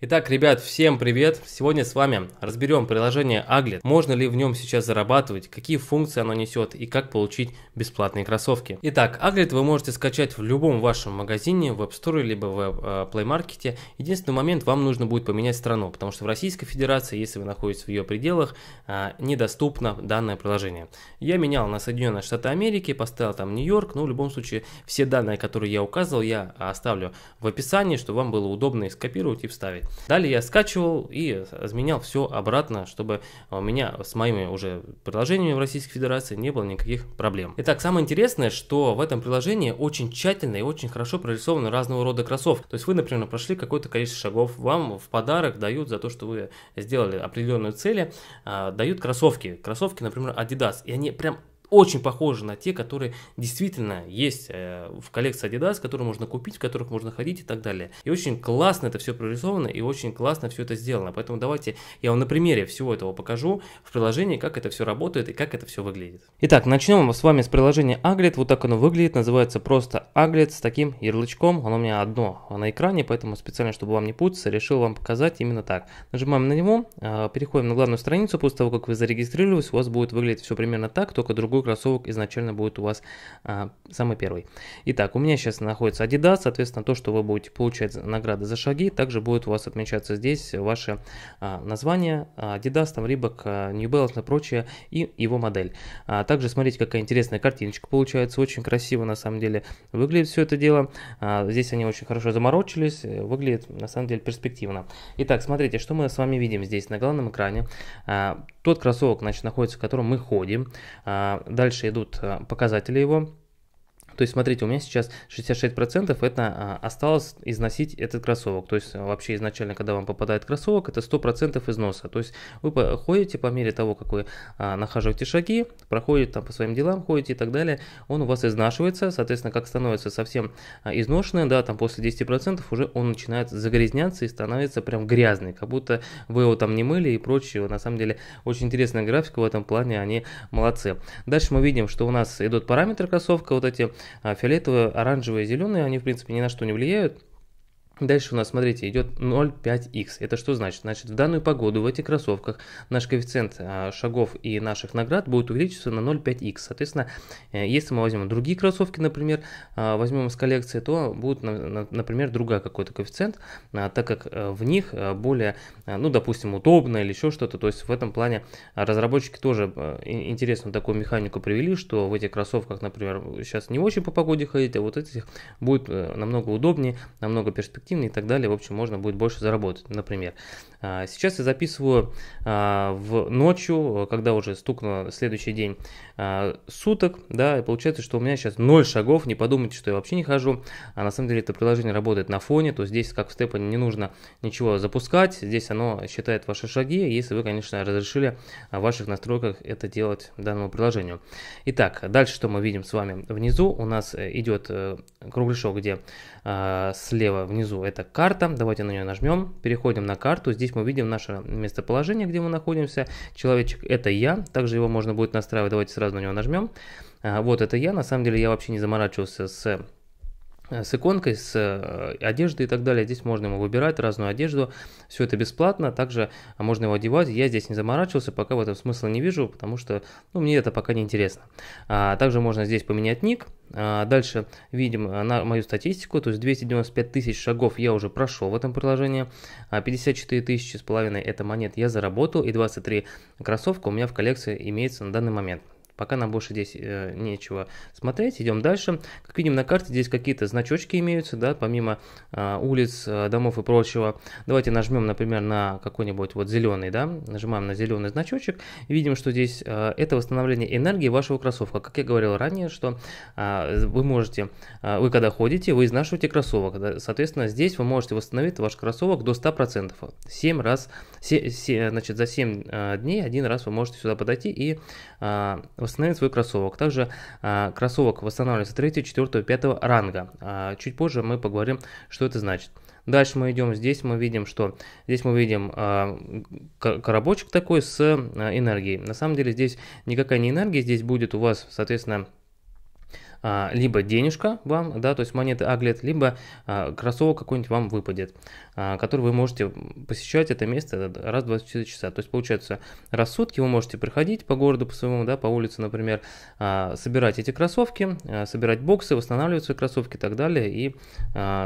Итак, ребят, всем привет! Сегодня с вами разберем приложение Aglet. Можно ли в нем сейчас зарабатывать, какие функции оно несет и как получить бесплатные кроссовки. Итак, Aglet вы можете скачать в любом вашем магазине, в App Store либо в э, Play Market. Единственный момент, вам нужно будет поменять страну, потому что в Российской Федерации, если вы находитесь в ее пределах, э, недоступно данное приложение. Я менял на Соединенные Штаты Америки, поставил там Нью-Йорк, но в любом случае все данные, которые я указывал, я оставлю в описании, чтобы вам было удобно и скопировать и вставить. Далее я скачивал и изменял все обратно, чтобы э, у меня с моими уже приложениями в Российской Федерации не было никаких проблем. Итак, самое интересное, что в этом приложении очень тщательно и очень хорошо прорисованы разного рода кроссовки. То есть вы, например, прошли какое-то количество шагов, вам в подарок дают за то, что вы сделали определенную цель, э, дают кроссовки. Кроссовки, например, Adidas. И они прям очень похожи на те, которые действительно есть э, в коллекции Adidas, которые можно купить, в которых можно ходить и так далее. И очень классно это все прорисовано и очень классно все это сделано. Поэтому давайте я вам на примере всего этого покажу в приложении, как это все работает и как это все выглядит. Итак, начнем мы с вами с приложения Aglet. Вот так оно выглядит, называется просто Aglet с таким ярлычком. Оно у меня одно на экране, поэтому специально, чтобы вам не путаться, решил вам показать именно так. Нажимаем на него, э, переходим на главную страницу. После того, как вы зарегистрировались, у вас будет выглядеть все примерно так, только другой какой кроссовок изначально будет у вас а, самый первый. Итак, у меня сейчас находится Adidas, соответственно, то, что вы будете получать награды за шаги, также будет у вас отмечаться здесь ваше а, название а, Adidas, там Reebok, а, New Balance и прочее, и его модель. А, также смотрите, какая интересная картиночка получается, очень красиво на самом деле выглядит все это дело. А, здесь они очень хорошо заморочились, э, выглядит на самом деле перспективно. Итак, смотрите, что мы с вами видим здесь на главном экране. А, тот кроссовок, значит, находится, в котором мы ходим. А, дальше идут а, показатели его то есть, смотрите, у меня сейчас 66% это а, осталось износить этот кроссовок. То есть, вообще изначально, когда вам попадает кроссовок, это 100% износа. То есть, вы ходите по мере того, как вы а, нахаживаете шаги, проходите там по своим делам, ходите и так далее, он у вас изнашивается, соответственно, как становится совсем а, изношенный, да, там после 10% уже он начинает загрязняться и становится прям грязный, как будто вы его там не мыли и прочее. На самом деле, очень интересная графика в этом плане, они молодцы. Дальше мы видим, что у нас идут параметры кроссовка, вот эти а фиолетовые, оранжевые, зеленые, они в принципе ни на что не влияют. Дальше у нас, смотрите, идет 0,5х. Это что значит? Значит, в данную погоду, в этих кроссовках наш коэффициент а, шагов и наших наград будет увеличиваться на 0,5х. Соответственно, э, если мы возьмем другие кроссовки, например, а, возьмем из коллекции, то будет, например, другая какой-то коэффициент, а, так как э, в них э, более, ну, допустим, удобно или еще что-то. То есть в этом плане разработчики тоже интересную такую механику привели, что в этих кроссовках, например, сейчас не очень по погоде ходить, а вот этих будет намного удобнее, намного перспективнее эффективны и так далее. В общем, можно будет больше заработать, например. А, сейчас я записываю а, в ночью, когда уже стукнуло следующий день а, суток, да, и получается, что у меня сейчас ноль шагов, не подумайте, что я вообще не хожу, а на самом деле это приложение работает на фоне, то здесь как в степане не нужно ничего запускать, здесь оно считает ваши шаги, если вы, конечно, разрешили в ваших настройках это делать данному приложению. Итак, дальше что мы видим с вами внизу, у нас идет э, кругляшок, где слева внизу внизу это карта. Давайте на нее нажмем. Переходим на карту. Здесь мы видим наше местоположение, где мы находимся. Человечек это я. Также его можно будет настраивать. Давайте сразу на него нажмем. А, вот это я. На самом деле я вообще не заморачивался с Э, с иконкой, с э, одеждой и так далее. Здесь можно ему выбирать разную одежду. Все это бесплатно. Также можно его одевать. Я здесь не заморачивался, пока в этом смысла не вижу, потому что ну, мне это пока не интересно. А, также можно здесь поменять ник. А, дальше видим э, на мою статистику. То есть 295 тысяч шагов я уже прошел в этом приложении. А 54 тысячи с половиной это монет я заработал. И 23 кроссовка у меня в коллекции имеется на данный момент. Пока нам больше здесь э, нечего смотреть, идем дальше. Как видим на карте, здесь какие-то значочки имеются, да, помимо э, улиц, э, домов и прочего. Давайте нажмем, например, на какой-нибудь вот зеленый, да, нажимаем на зеленый значочек, видим, что здесь э, это восстановление энергии вашего кроссовка. Как я говорил ранее, что э, вы можете, э, вы когда ходите, вы изнашиваете кроссовок, да, соответственно, здесь вы можете восстановить ваш кроссовок до 100%, 7 раз, 7, значит, за 7 э, дней один раз вы можете сюда подойти и э, восстановить свой кроссовок. Также а, кроссовок восстанавливается 3, 4, 5 ранга. А, чуть позже мы поговорим, что это значит. Дальше мы идем здесь, мы видим, что здесь мы видим э, коробочек такой с э, энергией. На самом деле здесь никакая не энергия, здесь будет у вас, соответственно, а, либо денежка вам, да, то есть монеты Аглет, либо а, кроссовок какой-нибудь вам выпадет, а, который вы можете посещать это место раз в 24 часа. То есть получается раз в сутки вы можете приходить по городу по своему, да, по улице, например, собирать эти кроссовки, собирать боксы, восстанавливать свои кроссовки и так далее, и,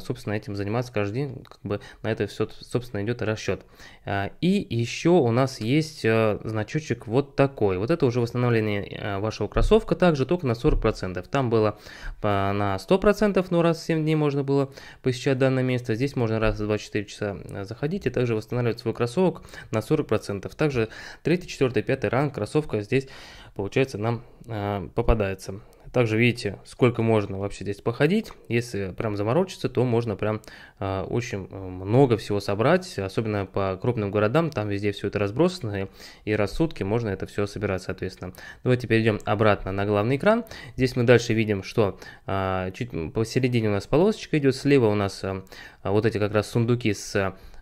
собственно, этим заниматься каждый день, как бы на это все, собственно, идет расчет. и еще у нас есть значочек вот такой. Вот это уже восстановление вашего кроссовка также, только на 40%. Там было на 100%, но раз в 7 дней можно было посещать данное место. Здесь можно раз в 24 часа э, заходить и также восстанавливать свой кроссовок на 40%. Также 3, 4, 5 ранг кроссовка здесь, получается, нам э, попадается. Также видите, сколько можно вообще здесь походить. Если прям заморочиться, то можно прям а, э, очень много всего собрать, особенно по крупным городам, там везде все это разбросано, и, раз в сутки можно это все собирать, соответственно. Давайте перейдем обратно на главный экран. Здесь мы дальше видим, что э, чуть посередине у нас полосочка идет, слева у нас а, а вот эти как раз сундуки с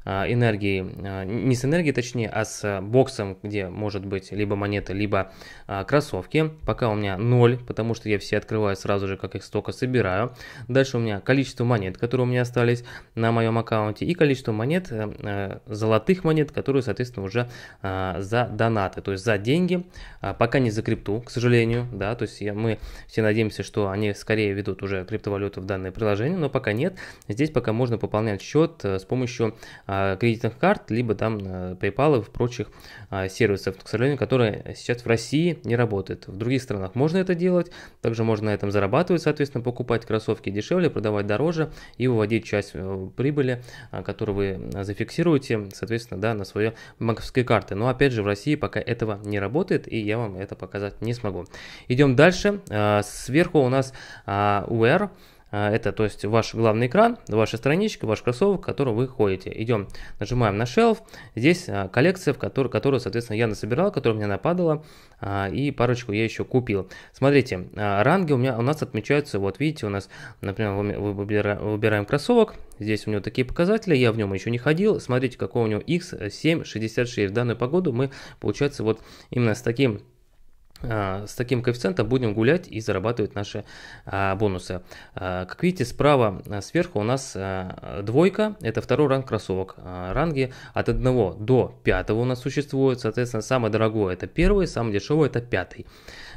э, энергией, э, не с энергией точнее, а с э, боксом, где может быть либо монета, либо кроссовки. Пока у меня 0, потому что я все открываю сразу же, как их столько собираю. Дальше у меня количество монет, которые у меня остались на моем аккаунте, и количество монет, золотых монет, которые, соответственно, уже за донаты, то есть за деньги, а пока не за крипту, к сожалению, да, то есть мы все надеемся, что они скорее ведут уже криптовалюту в данное приложение, но пока нет, здесь пока можно попробовать пополнять счет э, с помощью а, кредитных карт, либо там э, PayPal и прочих а, сервисов, к сожалению, которые сейчас в России не работают. В других странах можно это делать, также можно на этом зарабатывать, соответственно, покупать кроссовки дешевле, продавать дороже и выводить часть э, прибыли, а, которую вы зафиксируете, соответственно, да, на свои банковские карты. Но опять же, в России пока этого не работает, и я вам это показать не смогу. Идем дальше. Сверху у нас UR а, это, то есть, ваш главный экран, ваша страничка, ваш кроссовок, в котором вы ходите. Идем, нажимаем на шелф. Здесь а, коллекция, в которой, которую, соответственно, я насобирал, которая у меня нападала, а, и парочку я еще купил. Смотрите, ранги у, меня, у нас отмечаются, вот видите, у нас, например, выбираем кроссовок, здесь у него такие показатели, я в нем еще не ходил. Смотрите, какой у него X766. В данную погоду мы, получается, вот именно с таким а, с таким коэффициентом будем гулять и зарабатывать наши а, бонусы. А, как видите, справа сверху у нас двойка, это второй ранг кроссовок. Ранги от 1 до 5 у нас существуют, соответственно, самое дорогое это первый, самый дешевый это пятый.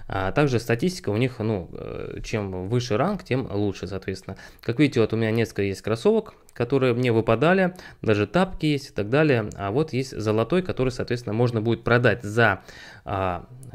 также статистика у них, ну, э, чем выше ранг, тем лучше, соответственно. Как видите, вот у меня несколько есть кроссовок, которые мне выпадали, даже тапки есть и так далее. А вот есть золотой, который, соответственно, можно будет продать за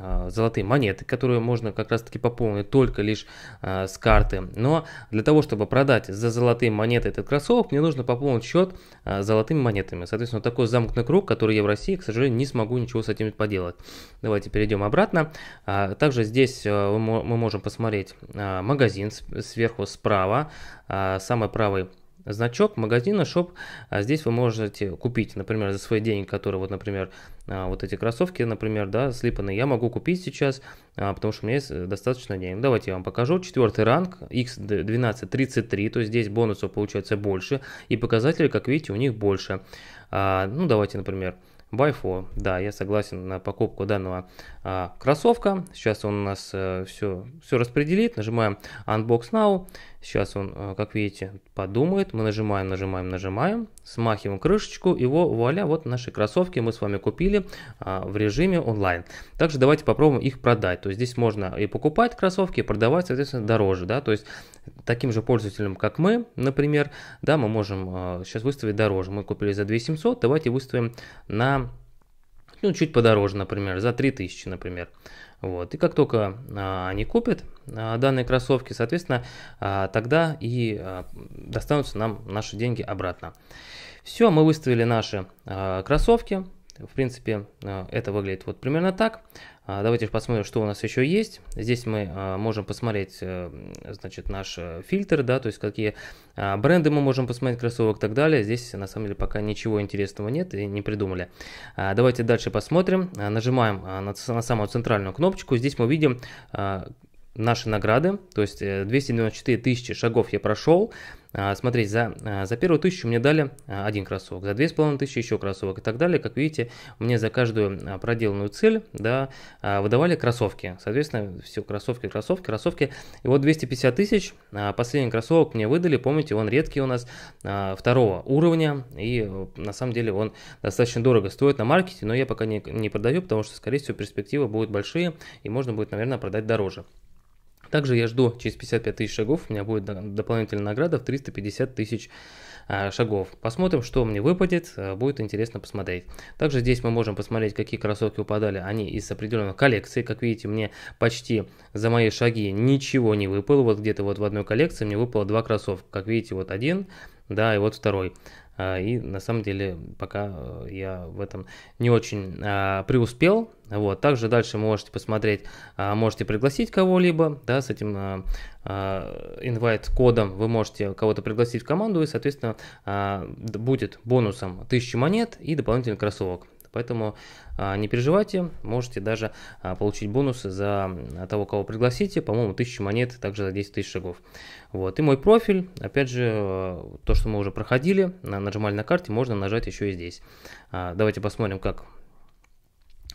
а, золотые монеты, которые можно как раз таки пополнить только лишь а, с карты. Но для того, чтобы продать за золотые монеты этот кроссовок, мне нужно пополнить счет а, золотыми монетами. Соответственно, такой замкнутый круг, который я в России, к сожалению, не смогу ничего с этим поделать. Давайте перейдем обратно. также здесь мы, мы можем посмотреть магазин сверху справа, самый правый значок магазина Shop. А здесь вы можете купить, например, за свои деньги, которые вот, например, а, вот эти кроссовки, например, да, слипанные, я могу купить сейчас, а, потому что у меня есть э, достаточно денег. Ну, давайте я вам покажу. Четвертый ранг X1233, то есть здесь бонусов получается больше, и показатели, как видите, у них больше. ну, давайте, например, Байфо, да, я согласен на покупку данного а, кроссовка. Сейчас он у нас а, э, все, все распределит. Нажимаем Unbox Now. Сейчас он, э, как видите, подумает. Мы нажимаем, нажимаем, нажимаем, смахиваем крышечку. И во, вуаля, вот наши кроссовки мы с вами купили а, в режиме онлайн. Также давайте попробуем их продать. То есть здесь можно и покупать кроссовки, и продавать, соответственно, дороже. Да? То есть таким же пользователям, как мы, например, да, мы можем а, сейчас выставить дороже. Мы купили за 2700, давайте выставим на ну, чуть подороже, например, за 3000, например. Вот. И как только а, они купят а, данные кроссовки, соответственно, а, тогда и достанутся нам наши деньги обратно. Все, мы выставили наши кроссовки. В принципе, это выглядит вот примерно так. А, давайте же посмотрим, что у нас еще есть. Здесь мы а, можем посмотреть, э, значит, наш э, фильтр, да, то есть какие а, бренды мы можем посмотреть, кроссовок и так далее. Здесь, на самом деле, пока ничего интересного нет и не придумали. Давайте дальше посмотрим. Нажимаем на самую центральную кнопочку. Здесь мы видим наши награды, то есть 294 э, тысячи шагов я прошел, а, смотрите, за, а, за первую тысячу мне дали а, один кроссовок, за две с половиной тысячи еще кроссовок и так далее. Как видите, мне за каждую проделанную цель да, выдавали кроссовки. Соответственно, все кроссовки, кроссовки, кроссовки. И вот 250 тысяч последний кроссовок мне выдали. Помните, он редкий у нас второго уровня. И э, на самом деле он достаточно дорого стоит на маркете, но я пока не, не продаю, потому что, скорее всего, перспективы будут большие и можно будет, наверное, продать дороже. Также я жду через 55 тысяч шагов, у меня будет дополнительная награда в 350 тысяч а, шагов. Посмотрим, что мне выпадет, а, будет интересно посмотреть. Также здесь мы можем посмотреть, какие кроссовки упадали, они из определенной коллекции. Как видите, мне почти за мои шаги ничего не выпало, вот где-то вот в одной коллекции мне выпало два кроссовка. Как видите, вот один, да, и вот второй. А, и на самом деле пока э, я в этом не очень а, преуспел. Вот. Также дальше можете посмотреть, а, можете пригласить кого-либо, да, с этим инвайт-кодом вы можете кого-то пригласить в команду, и, соответственно, будет бонусом 1000 монет и дополнительный кроссовок. Поэтому а, не переживайте, можете даже а, получить бонусы за а, того, кого пригласите. По-моему, 1000 монет также за 10 тысяч шагов. Вот. И мой профиль, опять же, то, что мы уже проходили, нажимали на карте, можно нажать еще и здесь. Давайте посмотрим, как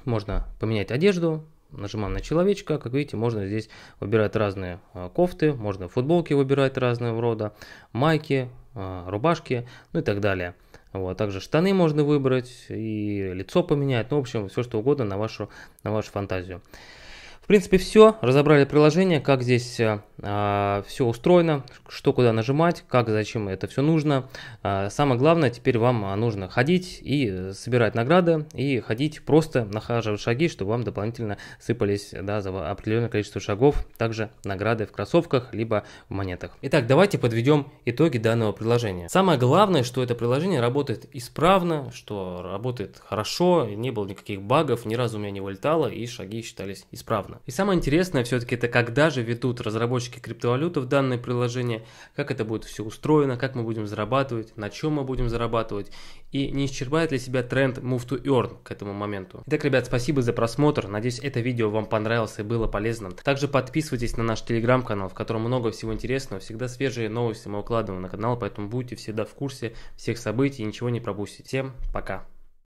можно поменять одежду, нажимаем на человечка, как видите, можно здесь выбирать разные кофты, можно футболки выбирать разного рода, майки, рубашки, ну и так далее. Вот, также штаны можно выбрать и лицо поменять, ну, в общем, все что угодно на вашу, на вашу фантазию. В принципе, все. Разобрали приложение, как здесь э, а, все устроено, что куда нажимать, как, зачем это все нужно. Э, самое главное, теперь вам а, нужно ходить и собирать награды, и ходить просто нахаживать шаги, чтобы вам дополнительно сыпались да, за определенное количество шагов, также награды в кроссовках, либо в монетах. Итак, давайте подведем итоги данного приложения. Самое главное, что это приложение работает исправно, что работает хорошо, не было никаких багов, ни разу у меня не вылетало, и шаги считались исправно сложно. И самое интересное все-таки это когда же ведут разработчики криптовалюты в данное приложение, как это будет все устроено, как мы будем зарабатывать, на чем мы будем зарабатывать и не исчерпает ли себя тренд Move to Earn к этому моменту. Итак, ребят, спасибо за просмотр. Надеюсь, это видео вам понравилось и было полезным. Также подписывайтесь на наш телеграм-канал, в котором много всего интересного. Всегда свежие новости мы укладываем на канал, поэтому будьте всегда в курсе всех событий и ничего не пропустите. Всем пока!